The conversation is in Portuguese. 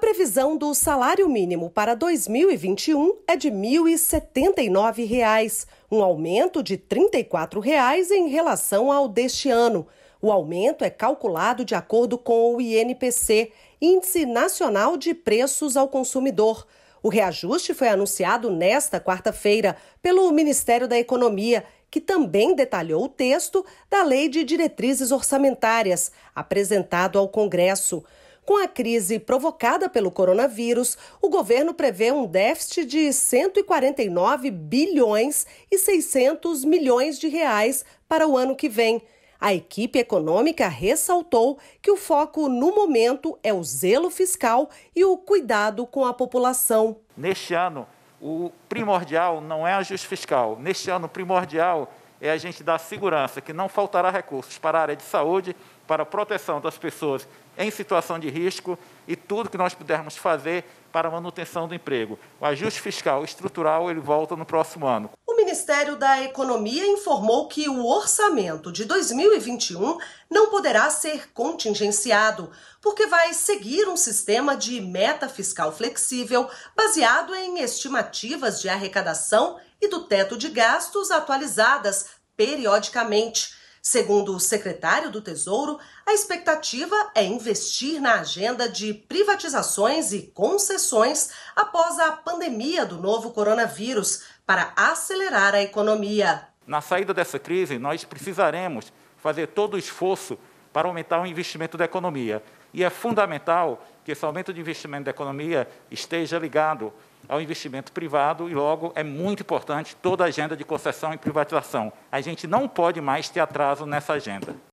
previsão do salário mínimo para 2021 é de R$ 1.079, reais, um aumento de R$ 34 reais em relação ao deste ano. O aumento é calculado de acordo com o INPC, Índice Nacional de Preços ao Consumidor. O reajuste foi anunciado nesta quarta-feira pelo Ministério da Economia, que também detalhou o texto da Lei de Diretrizes Orçamentárias, apresentado ao Congresso. Com a crise provocada pelo coronavírus, o governo prevê um déficit de 149 bilhões e 600 milhões de reais para o ano que vem. A equipe econômica ressaltou que o foco no momento é o zelo fiscal e o cuidado com a população. Neste ano, o primordial não é ajuste fiscal. Neste ano, o primordial é a gente dar segurança que não faltará recursos para a área de saúde, para a proteção das pessoas em situação de risco e tudo que nós pudermos fazer para a manutenção do emprego. O ajuste fiscal estrutural ele volta no próximo ano. Ministério da Economia informou que o orçamento de 2021 não poderá ser contingenciado, porque vai seguir um sistema de meta fiscal flexível baseado em estimativas de arrecadação e do teto de gastos atualizadas periodicamente Segundo o secretário do Tesouro, a expectativa é investir na agenda de privatizações e concessões após a pandemia do novo coronavírus para acelerar a economia. Na saída dessa crise, nós precisaremos fazer todo o esforço para aumentar o investimento da economia. E é fundamental que esse aumento de investimento da economia esteja ligado ao investimento privado e, logo, é muito importante toda a agenda de concessão e privatização. A gente não pode mais ter atraso nessa agenda.